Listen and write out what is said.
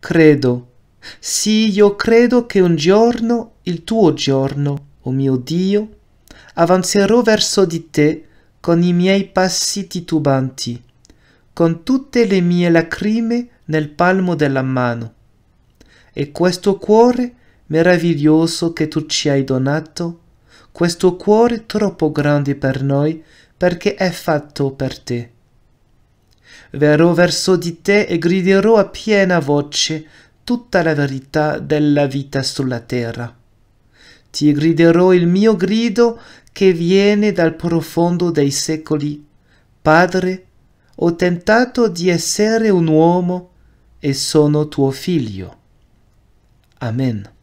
Credo. Sì, io credo che un giorno, il tuo giorno, o oh mio Dio, avanzerò verso di te con i miei passi titubanti, con tutte le mie lacrime nel palmo della mano. E questo cuore meraviglioso che tu ci hai donato, questo cuore troppo grande per noi perché è fatto per te. Verrò verso di te e griderò a piena voce tutta la verità della vita sulla terra. Ti griderò il mio grido che viene dal profondo dei secoli. Padre, ho tentato di essere un uomo e sono tuo figlio. Amen.